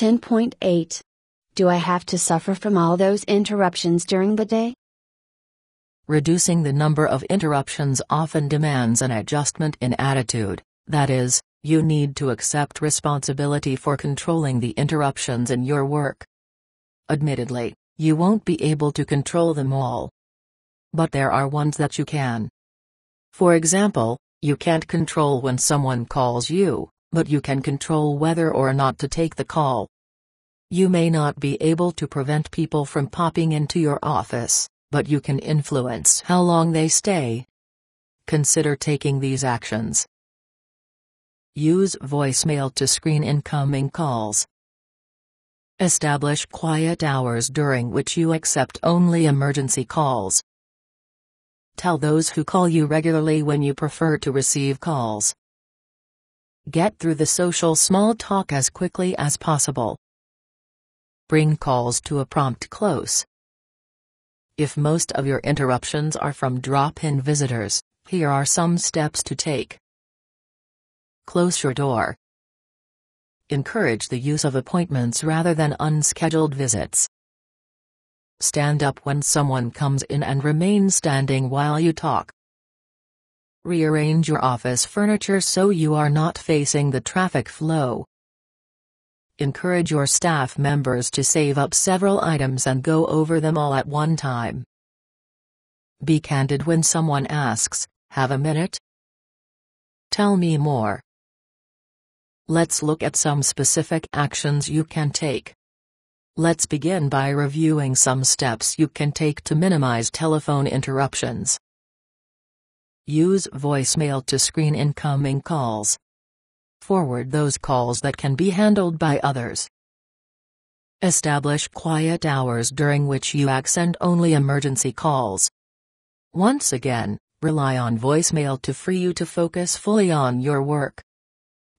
10.8. Do I have to suffer from all those interruptions during the day? Reducing the number of interruptions often demands an adjustment in attitude, that is, you need to accept responsibility for controlling the interruptions in your work. Admittedly, you won't be able to control them all. But there are ones that you can. For example, you can't control when someone calls you, but you can control whether or not to take the call. You may not be able to prevent people from popping into your office, but you can influence how long they stay. Consider taking these actions. Use voicemail to screen incoming calls. Establish quiet hours during which you accept only emergency calls. Tell those who call you regularly when you prefer to receive calls. Get through the social small talk as quickly as possible. Bring calls to a prompt close. If most of your interruptions are from drop-in visitors, here are some steps to take. Close your door. Encourage the use of appointments rather than unscheduled visits. Stand up when someone comes in and remain standing while you talk. Rearrange your office furniture so you are not facing the traffic flow. Encourage your staff members to save up several items and go over them all at one time. Be candid when someone asks, have a minute? Tell me more. Let's look at some specific actions you can take. Let's begin by reviewing some steps you can take to minimize telephone interruptions. Use voicemail to screen incoming calls. Forward those calls that can be handled by others. Establish quiet hours during which you accept only emergency calls. Once again, rely on voicemail to free you to focus fully on your work.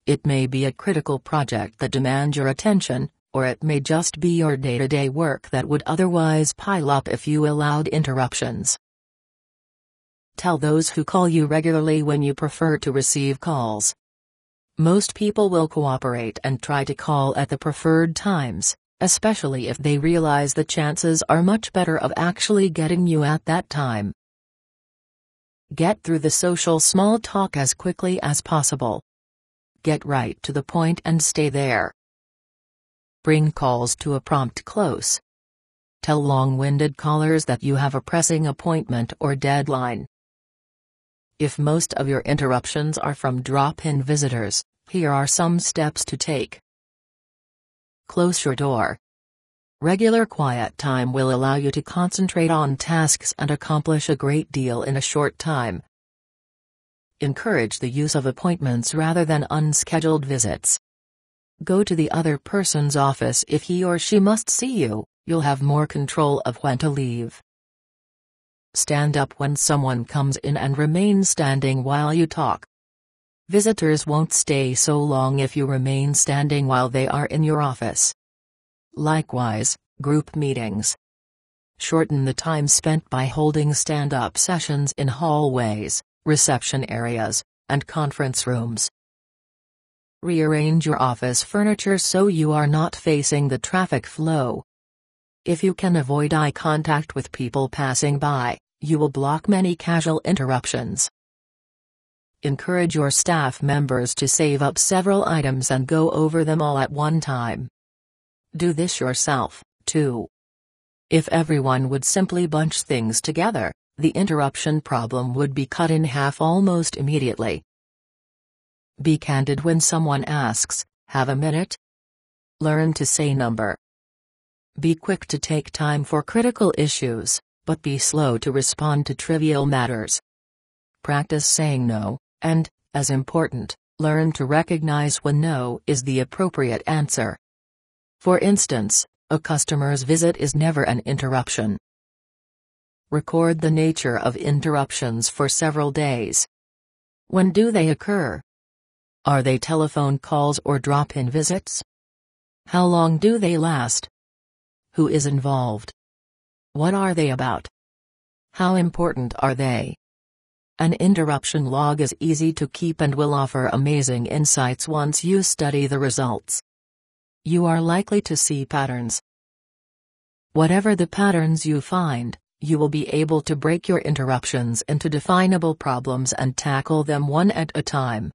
It may be a critical project that demands your attention, or it may just be your day-to-day -day work that would otherwise pile up if you allowed interruptions. Tell those who call you regularly when you prefer to receive calls. Most people will cooperate and try to call at the preferred times, especially if they realize the chances are much better of actually getting you at that time. Get through the social small talk as quickly as possible. Get right to the point and stay there. Bring calls to a prompt close. Tell long winded callers that you have a pressing appointment or deadline. If most of your interruptions are from drop-in visitors, here are some steps to take. Close your door. Regular quiet time will allow you to concentrate on tasks and accomplish a great deal in a short time. Encourage the use of appointments rather than unscheduled visits. Go to the other person's office if he or she must see you, you'll have more control of when to leave. Stand up when someone comes in and remain standing while you talk. Visitors won't stay so long if you remain standing while they are in your office. Likewise, group meetings. Shorten the time spent by holding stand-up sessions in hallways, reception areas, and conference rooms. Rearrange your office furniture so you are not facing the traffic flow, if you can avoid eye contact with people passing by, you will block many casual interruptions. Encourage your staff members to save up several items and go over them all at one time. Do this yourself, too. If everyone would simply bunch things together, the interruption problem would be cut in half almost immediately. Be candid when someone asks, Have a minute? Learn to say number be quick to take time for critical issues, but be slow to respond to trivial matters. Practice saying no, and, as important, learn to recognize when no is the appropriate answer. For instance, a customer's visit is never an interruption. Record the nature of interruptions for several days. When do they occur? Are they telephone calls or drop-in visits? How long do they last? Who is involved? What are they about? How important are they? An interruption log is easy to keep and will offer amazing insights once you study the results. You are likely to see patterns. Whatever the patterns you find, you will be able to break your interruptions into definable problems and tackle them one at a time.